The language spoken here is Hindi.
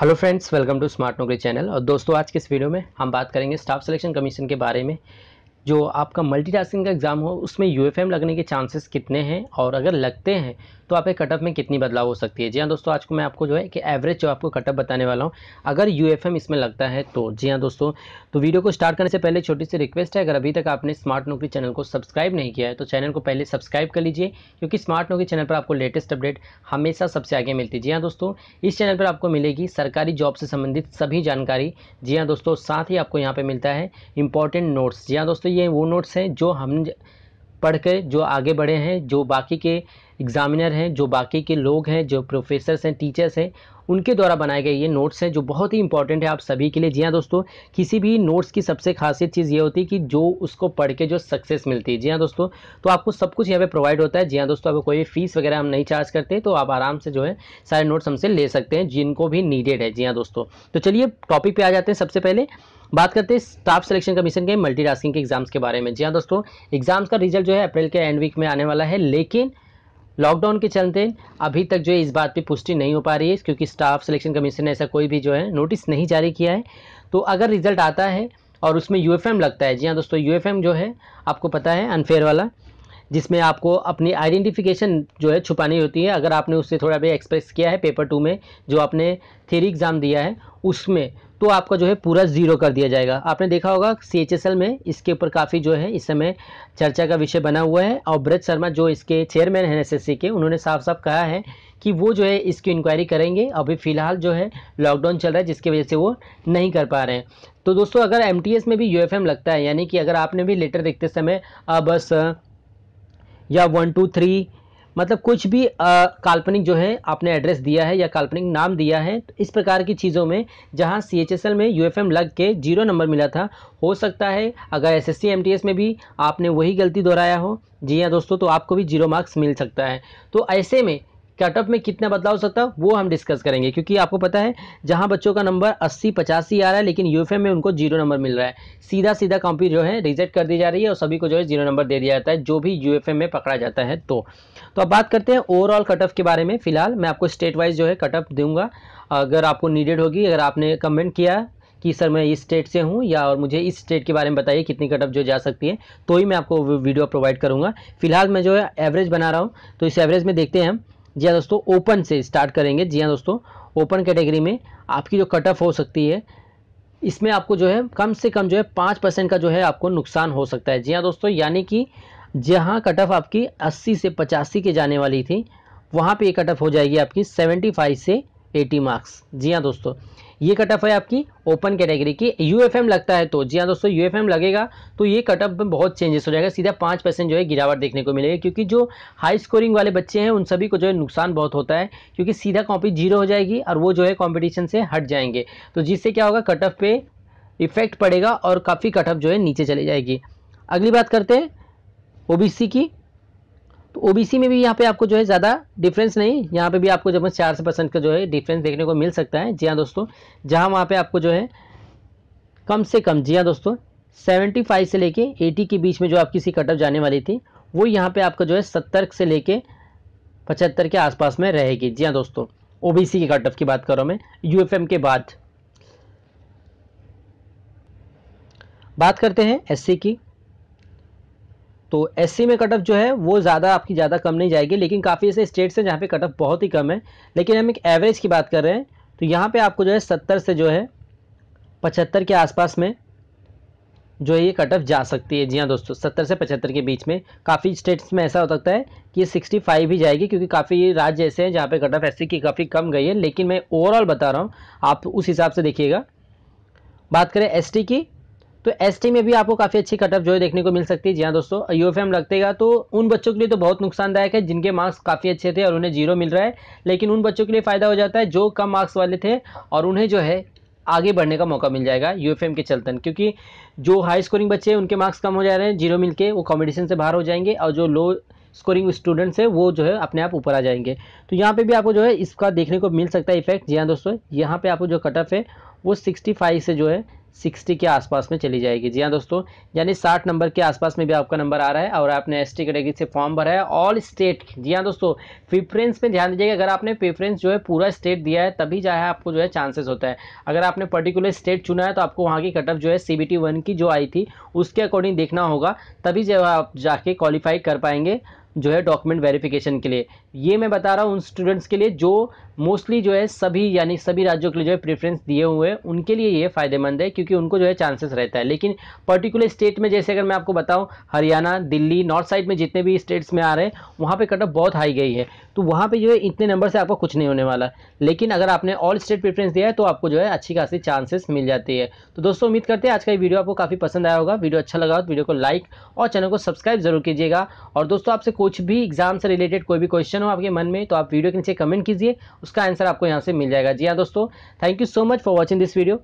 hello friends welcome to smart Naukri channel और दोस्तों आज के इस वीडियो में हम बात करेंगे स्टाफ सिलेक्शन कमीशन के बारे में जो आपका मल्टीटास्किंग का एग्ज़ाम हो उसमें यूएफएम लगने के चांसेस कितने हैं और अगर लगते हैं तो आपके कटअप में कितनी बदलाव हो सकती है जी हाँ दोस्तों आज को मैं आपको जो है कि एवरेज जो आपको कटअप बताने वाला हूँ अगर यू इसमें लगता है तो जी हाँ दोस्तों तो वीडियो को स्टार्ट करने से पहले छोटी सी रिक्वेस्ट है अगर अभी तक आपने स्मार्ट नौकरी चैनल को सब्सक्राइब नहीं किया है तो चैनल को पहले सब्सक्राइब कर लीजिए क्योंकि स्मार्ट नौकरी चैनल पर आपको लेटेस्ट अपडेट हमेशा सबसे आगे मिलती है जी हाँ दोस्तों इस चैनल पर आपको मिलेगी सरकारी जॉब से संबंधित सभी जानकारी जी हाँ दोस्तों साथ ही आपको यहाँ पर मिलता है इंपॉर्टेंट नोट्स जी हाँ दोस्तों ये वो नोट्स हैं जो हम पढ़ के जो आगे बढ़े हैं जो बाकी के एग्ज़ामिनर हैं जो बाकी के लोग हैं जो प्रोफेसर्स हैं टीचर्स हैं उनके द्वारा बनाए गए ये नोट्स हैं जो बहुत ही इंपॉर्टेंट है आप सभी के लिए जी हाँ दोस्तों किसी भी नोट्स की सबसे खासियत चीज़ ये होती है कि जो उसको पढ़ के जो सक्सेस मिलती है जी हाँ दोस्तों तो आपको सब कुछ यहाँ पे प्रोवाइड होता है जी हाँ दोस्तों अगर कोई भी फीस वगैरह हम नहीं चार्ज करते तो आप आराम से जो है सारे नोट्स हमसे ले सकते हैं जिनको भी नीडेड है जी हाँ दोस्तों तो चलिए टॉपिक पर आ जाते हैं सबसे पहले बात करते हैं स्टाफ सिलेक्शन कमीशन के मल्टी के एग्जाम्स के बारे में जी हाँ दोस्तों एग्जाम्स का रिजल्ट जो है अप्रैल के एंड वीक में आने वाला है लेकिन लॉकडाउन के चलते अभी तक जो है इस बात पे पुष्टि नहीं हो पा रही है क्योंकि स्टाफ सिलेक्शन कमीशन ने ऐसा कोई भी जो है नोटिस नहीं जारी किया है तो अगर रिजल्ट आता है और उसमें यू लगता है जी हाँ दोस्तों यू जो है आपको पता है अनफेयर वाला जिसमें आपको अपनी आइडेंटिफिकेशन जो है छुपानी होती है अगर आपने उससे थोड़ा भी एक्सप्रेस किया है पेपर टू में जो आपने थेरी एग्ज़ाम दिया है उसमें तो आपका जो है पूरा ज़ीरो कर दिया जाएगा आपने देखा होगा सी में इसके ऊपर काफ़ी जो है इस समय चर्चा का विषय बना हुआ है और ब्रज शर्मा जो इसके चेयरमैन हैं एस के उन्होंने साफ साफ कहा है कि वो जो है इसकी इंक्वायरी करेंगे अभी फ़िलहाल जो है लॉकडाउन चल रहा है जिसकी वजह से वो नहीं कर पा रहे हैं तो दोस्तों अगर एम में भी यू लगता है यानी कि अगर आपने भी लेटर देखते समय बस या वन टू थ्री मतलब कुछ भी आ, काल्पनिक जो है आपने एड्रेस दिया है या काल्पनिक नाम दिया है तो इस प्रकार की चीज़ों में जहाँ सी में यू लग के जीरो नंबर मिला था हो सकता है अगर एस एस में भी आपने वही गलती दोहराया हो जी हाँ दोस्तों तो आपको भी जीरो मार्क्स मिल सकता है तो ऐसे में कटअप में कितना बदलाव हो सकता है वो हम डिस्कस करेंगे क्योंकि आपको पता है जहां बच्चों का नंबर 80 पचासी आ रहा है लेकिन यूएफएम में उनको जीरो नंबर मिल रहा है सीधा सीधा कॉपी जो है रिजेक्ट कर दी जा रही है और सभी को जो है जीरो नंबर दे दिया जाता है जो भी यूएफएम में पकड़ा जाता है तो तो अब बात करते हैं ओवरऑल कट ऑफ के बारे में फिलहाल मैं आपको स्टेट वाइज जो है कट ऑफ दूंगा अगर आपको नीडेड होगी अगर आपने कमेंट किया कि सर मैं इस स्टेट से हूँ या और मुझे इस स्टेट के बारे में बताइए कितनी कटअप जो जा सकती है तो ही मैं आपको वीडियो प्रोवाइड करूँगा फिलहाल मैं जो है एवरेज बना रहा हूँ तो इस एवरेज में देखते हैं हम जी हाँ दोस्तों ओपन से स्टार्ट करेंगे जी हाँ दोस्तों ओपन कैटेगरी में आपकी जो कटअप हो सकती है इसमें आपको जो है कम से कम जो है पाँच परसेंट का जो है आपको नुकसान हो सकता है जी हाँ दोस्तों यानी कि जहाँ कट ऑफ आपकी 80 से पचासी के जाने वाली थी वहाँ पे ये कट ऑफ हो जाएगी आपकी 75 से 80 मार्क्स जी हाँ दोस्तों ये कट ऑफ है आपकी ओपन कैटेगरी की यू लगता है तो जी हाँ दोस्तों यू लगेगा तो ये कट ऑफ में बहुत चेंजेस हो जाएगा सीधा पाँच परसेंट जो है गिरावट देखने को मिलेगी क्योंकि जो हाई स्कोरिंग वाले बच्चे हैं उन सभी को जो है नुकसान बहुत होता है क्योंकि सीधा कॉपी जीरो हो जाएगी और वो जो है कॉम्पिटिशन से हट जाएंगे तो जिससे क्या होगा कट ऑफ पे इफेक्ट पड़ेगा और काफ़ी कट ऑफ जो है नीचे चली जाएगी अगली बात करते हैं ओबीसी की तो ओबीसी में भी यहाँ पे आपको जो है ज़्यादा डिफरेंस नहीं यहाँ पे भी आपको जब चार परसेंट का जो है डिफरेंस देखने को मिल सकता है जी हाँ दोस्तों जहाँ वहाँ पे आपको जो है कम से कम जी हाँ दोस्तों सेवेंटी फाइव से लेके एटी के बीच में जो आपकी सी कटअप जाने वाली थी वो यहाँ पे आपका जो है सत्तर से लेके पचहत्तर के आसपास में रहेगी जी हाँ दोस्तों ओबीसी के कटअप की बात करो मैं यूएफएम के बाद बात करते हैं एससी की तो एस में कट ऑफ जो है वो ज़्यादा आपकी ज़्यादा कम नहीं जाएगी लेकिन काफ़ी ऐसे स्टेट्स हैं जहाँ पे कट ऑफ बहुत ही कम है लेकिन हम एक एवरेज की बात कर रहे हैं तो यहाँ पे आपको जो है सत्तर से जो है पचहत्तर के आसपास में जो है ये कट ऑफ जा सकती है जी हाँ दोस्तों सत्तर से पचहत्तर के बीच में काफ़ी स्टेट्स में ऐसा हो सकता है कि ये सिक्सटी फाइव ही जाएगी क्योंकि काफ़ी राज्य ऐसे हैं जहाँ पर कट ऑफ ऐसी की काफ़ी कम गई है लेकिन मैं ओवरऑल बता रहा हूँ आप उस हिसाब से देखिएगा बात करें एस की तो एस में भी आपको काफ़ी अच्छी कटअप जो है देखने को मिल सकती है जी हाँ दोस्तों यू एफ लगतेगा तो उन बच्चों के लिए तो बहुत नुकसानदायक है जिनके मार्क्स काफ़ी अच्छे थे और उन्हें जीरो मिल रहा है लेकिन उन बच्चों के लिए फ़ायदा हो जाता है जो कम मार्क्स वाले थे और उन्हें जो है आगे बढ़ने का मौका मिल जाएगा यू के चलतन क्योंकि जो हाई स्कोरिंग बच्चे हैं उनके मार्क्स कम हो जा रहे हैं जीरो मिल के वो कॉम्पिटिशन से बाहर हो जाएंगे और जो लो स्कोरिंग स्टूडेंट्स हैं वो जो है अपने आप ऊपर आ जाएंगे तो यहाँ पे भी आपको जो है इसका देखने को मिल सकता है इफेक्ट जी हाँ दोस्तों यहाँ पे आपको जो कटअप है वो 65 से जो है सिक्सटी के आसपास में चली जाएगी जी हाँ दोस्तों यानी साठ नंबर के आसपास में भी आपका नंबर आ रहा है और आपने एस टी कैटेगरी से फॉर्म भरा है ऑल स्टेट जी हाँ दोस्तों प्रिफ्रेंस में ध्यान दीजिएगा अगर आपने प्रेफरेंस जो है पूरा स्टेट दिया है तभी जो है आपको जो है चांसेस होता है अगर आपने पर्टिकुलर स्टेट चुना है तो आपको वहाँ की कटअप जो है सी बी की जो आई थी उसके अकॉर्डिंग देखना होगा तभी जो आप जाके क्वालिफाई कर पाएंगे जो है डॉक्यूमेंट वेरिफिकेशन के लिए ये मैं बता रहा हूँ उन स्टूडेंट्स के लिए जो मोस्टली जो है सभी यानी सभी राज्यों के लिए जो है प्रेफरेंस दिए हुए हैं उनके लिए ये फ़ायदेमंद है क्योंकि उनको जो है चांसेस रहता है लेकिन पर्टिकुलर स्टेट में जैसे अगर मैं आपको बताऊँ हरियाणा दिल्ली नॉर्थ साइड में जितने भी स्टेट्स में आ रहे हैं वहाँ पर कट ऑफ बहुत हाई गई है तो वहाँ पर जो है इतने नंबर से आपको कुछ नहीं होने वाला लेकिन अगर आपने ऑल स्टेट प्रेफरेंस दिया है तो आपको जो है अच्छी खासी चांसेस मिल जाती है तो दोस्तों उम्मीद करते हैं आज का ये वीडियो आपको काफ़ी पसंद आया होगा वीडियो अच्छा लगा हो तो वीडियो को लाइक और चैनल को सब्सक्राइब जरूर कीजिएगा और दोस्तों आपसे कुछ भी एग्जाम से रिलेटेड कोई भी क्वेश्चन हो आपके मन में तो आप वीडियो के नीचे कमेंट कीजिए उसका आंसर आपको यहाँ से मिल जाएगा जी हाँ दोस्तों thank you so much for watching this video